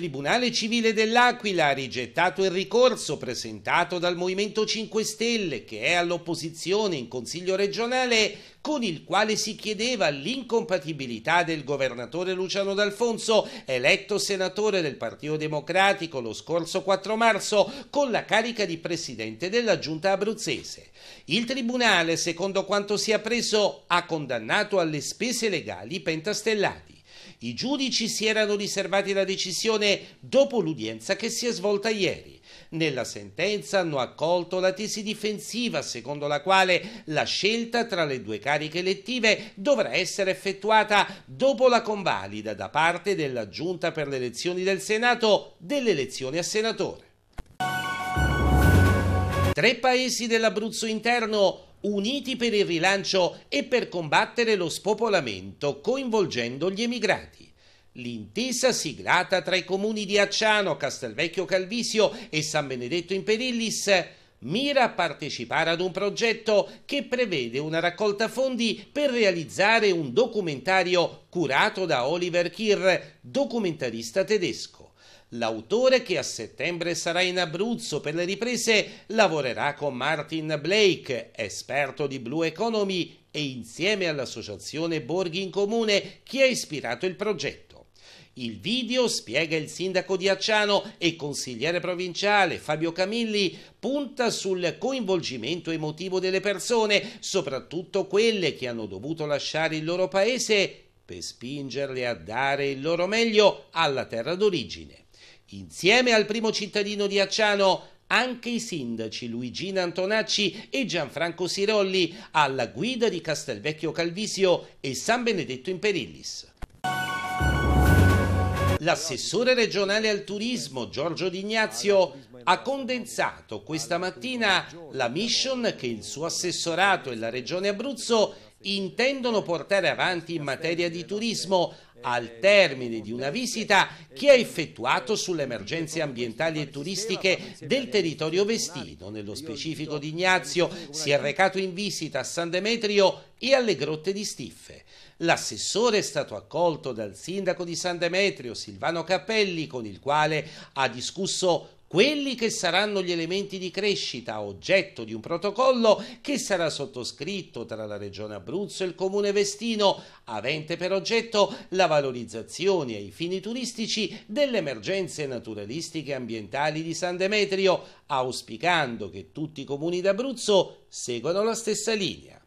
Tribunale Civile dell'Aquila ha rigettato il ricorso presentato dal Movimento 5 Stelle, che è all'opposizione in Consiglio regionale, con il quale si chiedeva l'incompatibilità del governatore Luciano D'Alfonso, eletto senatore del Partito Democratico lo scorso 4 marzo, con la carica di presidente della giunta abruzzese. Il tribunale, secondo quanto si è appreso, ha condannato alle spese legali pentastellati. I giudici si erano riservati la decisione dopo l'udienza che si è svolta ieri. Nella sentenza hanno accolto la tesi difensiva secondo la quale la scelta tra le due cariche elettive dovrà essere effettuata dopo la convalida da parte della Giunta per le elezioni del Senato delle elezioni a senatore. Tre paesi dell'Abruzzo interno uniti per il rilancio e per combattere lo spopolamento, coinvolgendo gli emigrati. L'intesa siglata tra i comuni di Acciano, Castelvecchio Calvisio e San Benedetto in Perillis mira a partecipare ad un progetto che prevede una raccolta fondi per realizzare un documentario curato da Oliver Kirr, documentarista tedesco. L'autore che a settembre sarà in Abruzzo per le riprese lavorerà con Martin Blake, esperto di Blue Economy e insieme all'associazione Borghi in Comune che ha ispirato il progetto. Il video, spiega il sindaco di Acciano e consigliere provinciale Fabio Camilli, punta sul coinvolgimento emotivo delle persone, soprattutto quelle che hanno dovuto lasciare il loro paese per spingerle a dare il loro meglio alla terra d'origine. Insieme al primo cittadino di Acciano, anche i sindaci Luigina Antonacci e Gianfranco Sirolli alla guida di Castelvecchio Calvisio e San Benedetto in Perillis. L'assessore regionale al turismo Giorgio D'Ignazio ha condensato questa mattina la mission che il suo assessorato e la Regione Abruzzo intendono portare avanti in materia di turismo al termine di una visita che ha effettuato sulle emergenze ambientali e turistiche del territorio vestino. Nello specifico di Ignazio si è recato in visita a San Demetrio e alle grotte di Stiffe. L'assessore è stato accolto dal sindaco di San Demetrio Silvano Cappelli con il quale ha discusso quelli che saranno gli elementi di crescita oggetto di un protocollo che sarà sottoscritto tra la Regione Abruzzo e il Comune Vestino, avente per oggetto la valorizzazione ai fini turistici delle emergenze naturalistiche e ambientali di San Demetrio, auspicando che tutti i comuni d'Abruzzo seguano la stessa linea.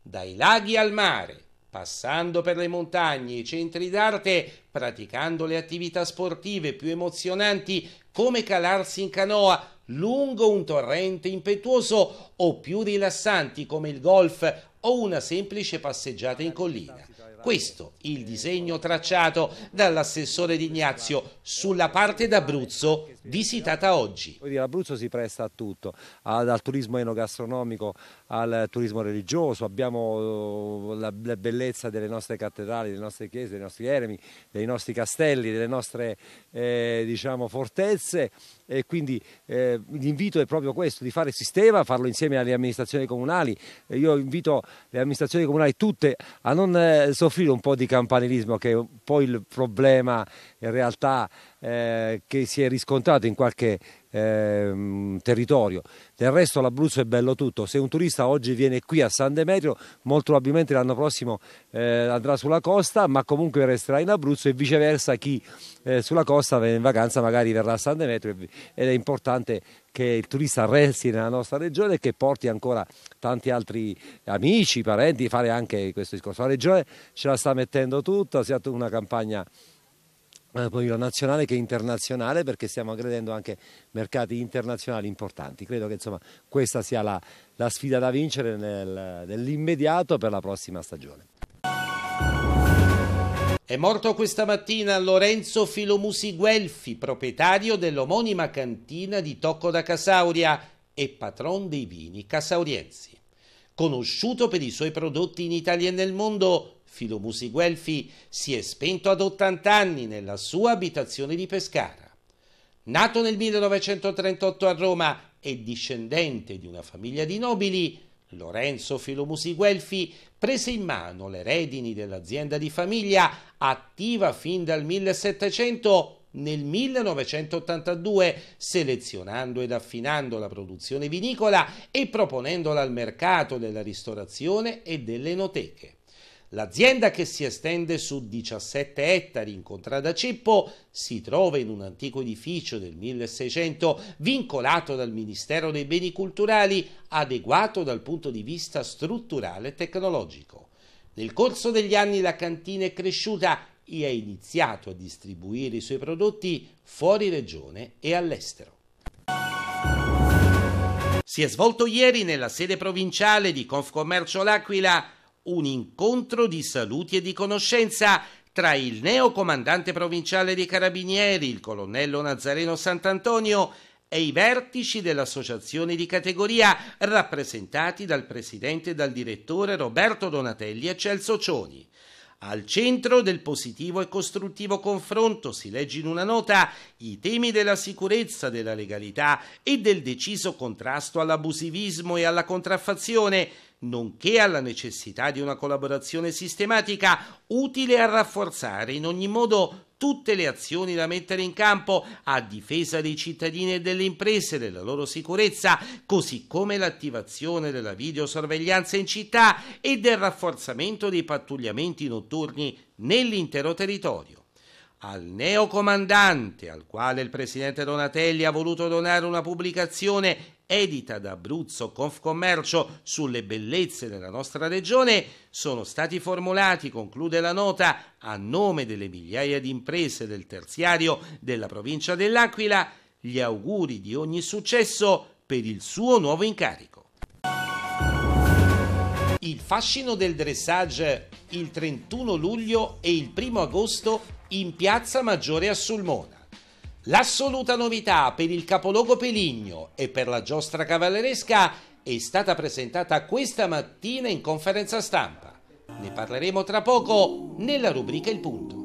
Dai laghi al mare, passando per le montagne, e i centri d'arte, praticando le attività sportive più emozionanti come calarsi in canoa lungo un torrente impetuoso o più rilassanti come il golf o una semplice passeggiata in collina. Questo il disegno tracciato dall'assessore Di Ignazio sulla parte d'Abruzzo visitata oggi. L'Abruzzo si presta a tutto, dal turismo enogastronomico, al turismo religioso, abbiamo uh, la bellezza delle nostre cattedrali, delle nostre chiese, dei nostri eremi, dei nostri castelli, delle nostre eh, diciamo, fortezze e quindi eh, l'invito è proprio questo, di fare sistema, farlo insieme alle amministrazioni comunali. Io invito le amministrazioni comunali tutte a non eh, soffrire un po' di campanilismo, che è poi il problema in realtà eh, che si è riscontrato in qualche eh, territorio. Del resto l'Abruzzo è bello tutto, se un turista oggi viene qui a San Demetrio molto probabilmente l'anno prossimo eh, andrà sulla costa ma comunque resterà in Abruzzo e viceversa chi eh, sulla costa in vacanza magari verrà a San Demetrio ed è importante che il turista resti nella nostra regione e che porti ancora tanti altri amici, parenti, fare anche questo discorso. La regione ce la sta mettendo tutta, si sia una campagna eh, nazionale che internazionale perché stiamo aggredendo anche mercati internazionali importanti. Credo che insomma, questa sia la, la, sfida da vincere nel, nell'immediato per la prossima stagione. È morto questa mattina Lorenzo Filomusi Guelfi, proprietario dell'omonima cantina di Tocco da Casauria e patron dei vini casaurienzi. Conosciuto per i suoi prodotti in Italia e nel mondo, Filo Musi Guelfi si è spento ad 80 anni nella sua abitazione di Pescara. Nato nel 1938 a Roma e discendente di una famiglia di nobili, Lorenzo Filomusi Guelfi prese in mano le redini dell'azienda di famiglia attiva fin dal 1700 nel 1982, selezionando ed affinando la produzione vinicola e proponendola al mercato della ristorazione e delle enoteche. L'azienda che si estende su 17 ettari in contrada Cippo si trova in un antico edificio del 1600 vincolato dal Ministero dei Beni Culturali, adeguato dal punto di vista strutturale e tecnologico. Nel corso degli anni la cantina è cresciuta e ha iniziato a distribuire i suoi prodotti fuori regione e all'estero. Si è svolto ieri nella sede provinciale di Confcommercio L'Aquila un incontro di saluti e di conoscenza tra il neo comandante provinciale dei carabinieri, il colonnello Nazareno Sant'Antonio, e i vertici dell'associazione di categoria, rappresentati dal presidente e dal direttore Roberto Donatelli e Celso Cioni. Al centro del positivo e costruttivo confronto si legge in una nota i temi della sicurezza, della legalità e del deciso contrasto all'abusivismo e alla contraffazione, nonché alla necessità di una collaborazione sistematica utile a rafforzare in ogni modo tutte le azioni da mettere in campo a difesa dei cittadini e delle imprese, e della loro sicurezza, così come l'attivazione della videosorveglianza in città e del rafforzamento dei pattugliamenti notturni nell'intero territorio al neocomandante, al quale il presidente Donatelli ha voluto donare una pubblicazione edita da Abruzzo Confcommercio sulle bellezze della nostra regione, sono stati formulati, conclude la nota, a nome delle migliaia di imprese del terziario della provincia dell'Aquila, gli auguri di ogni successo per il suo nuovo incarico. Il fascino del dressage il 31 luglio e il 1 agosto in Piazza Maggiore a Sulmona. L'assoluta novità per il capoluogo Peligno e per la giostra cavalleresca è stata presentata questa mattina in conferenza stampa. Ne parleremo tra poco nella rubrica Il Punto.